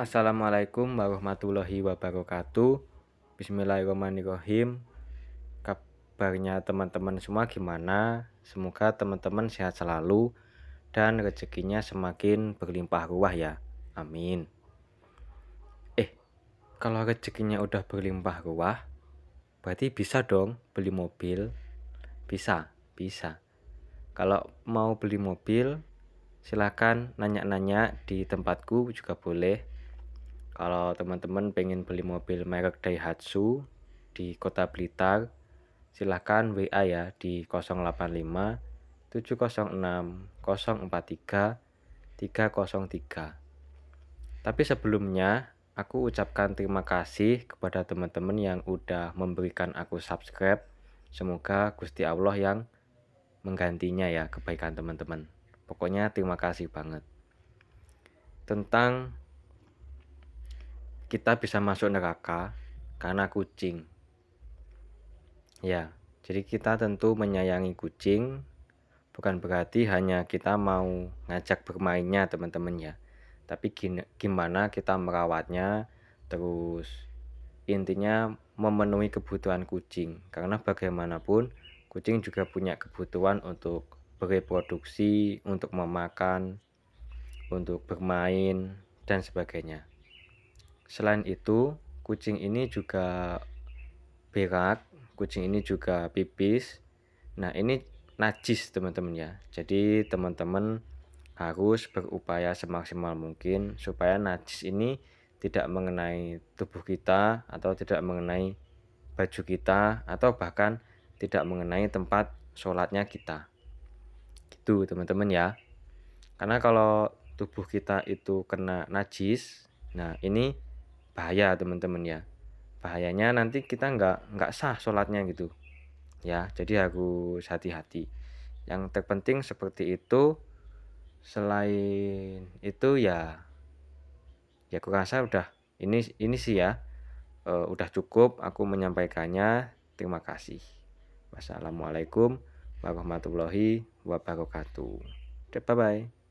Assalamualaikum warahmatullahi wabarakatuh Bismillahirrahmanirrahim Kabarnya teman-teman semua gimana? Semoga teman-teman sehat selalu Dan rezekinya semakin berlimpah ruah ya Amin Eh, kalau rezekinya udah berlimpah ruah Berarti bisa dong beli mobil Bisa, bisa Kalau mau beli mobil Silahkan nanya-nanya di tempatku juga boleh kalau teman-teman pengen beli mobil merek Daihatsu di Kota Blitar, silahkan WA ya di 085 706 043 303. Tapi sebelumnya, aku ucapkan terima kasih kepada teman-teman yang udah memberikan aku subscribe. Semoga Gusti Allah yang menggantinya ya kebaikan teman-teman. Pokoknya terima kasih banget. Tentang kita bisa masuk neraka karena kucing. Ya, jadi kita tentu menyayangi kucing bukan berarti hanya kita mau ngajak bermainnya teman-teman ya. Tapi gimana kita merawatnya terus intinya memenuhi kebutuhan kucing karena bagaimanapun kucing juga punya kebutuhan untuk bereproduksi, untuk memakan, untuk bermain dan sebagainya. Selain itu, kucing ini juga berak, kucing ini juga pipis. Nah, ini najis, teman-teman ya. Jadi, teman-teman harus berupaya semaksimal mungkin supaya najis ini tidak mengenai tubuh kita atau tidak mengenai baju kita atau bahkan tidak mengenai tempat sholatnya kita. Gitu, teman-teman ya. Karena kalau tubuh kita itu kena najis, nah ini bahaya teman-teman ya bahayanya nanti kita nggak nggak sah sholatnya gitu ya jadi aku hati-hati yang terpenting seperti itu selain itu ya ya aku rasa udah ini ini sih ya e, udah cukup aku menyampaikannya terima kasih wassalamualaikum warahmatullahi wabarakatuh bye bye